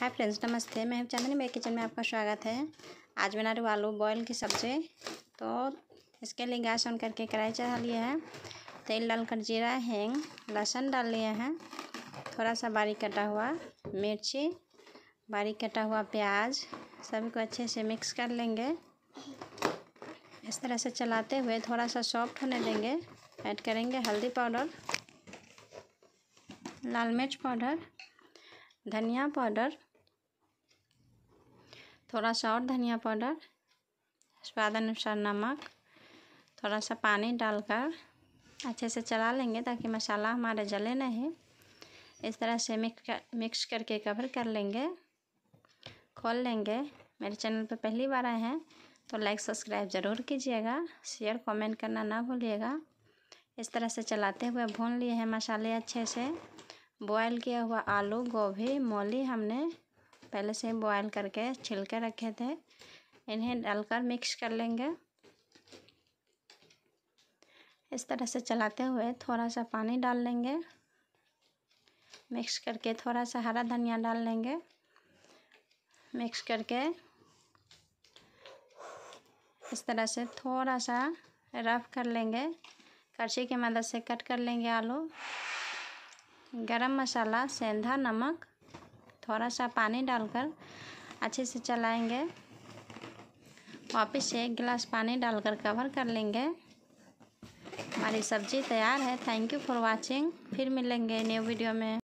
hi friends नमस्ते मैं हूं चंदनी मेरे किचन में आपका स्वागत है आज बना रही हूँ आलू बॉयल की सब्ज़ी तो इसके लिए गैस ऑन करके कढ़ाई चढ़ा लिया है तेल डालकर जीरा हेंग लहसुन डाल लिए हैं थोड़ा सा बारीक कटा हुआ मिर्ची बारीक कटा हुआ प्याज सभी को अच्छे से मिक्स कर लेंगे इस तरह से चलाते हुए थोड़ा सा सॉफ्ट होने देंगे ऐड करेंगे हल्दी पाउडर लाल मिर्च पाउडर धनिया पाउडर थोड़ा सा और धनिया पाउडर स्वाद अनुसार नमक थोड़ा सा पानी डालकर अच्छे से चला लेंगे ताकि मसाला हमारे जले नहीं इस तरह से मिक्स कर मिक्स करके कवर कर लेंगे खोल लेंगे मेरे चैनल पर पहली बार आए हैं तो लाइक सब्सक्राइब ज़रूर कीजिएगा शेयर कमेंट करना ना भूलिएगा इस तरह से चलाते हुए भून लिए हैं मसाले अच्छे से बॉयल किया हुआ आलू गोभी मूली हमने पहले से बॉयल करके छिलके रखे थे इन्हें डालकर मिक्स कर लेंगे इस तरह से चलाते हुए थोड़ा सा पानी डाल लेंगे मिक्स करके थोड़ा सा हरा धनिया डाल लेंगे मिक्स करके इस तरह से थोड़ा सा रफ कर लेंगे करछी की मदद से कट कर लेंगे आलू गरम मसाला सेंधा नमक थोड़ा सा पानी डालकर अच्छे से चलाएंगे वापस एक गिलास पानी डालकर कवर कर लेंगे हमारी सब्ज़ी तैयार है थैंक यू फॉर वाचिंग फिर मिलेंगे न्यू वीडियो में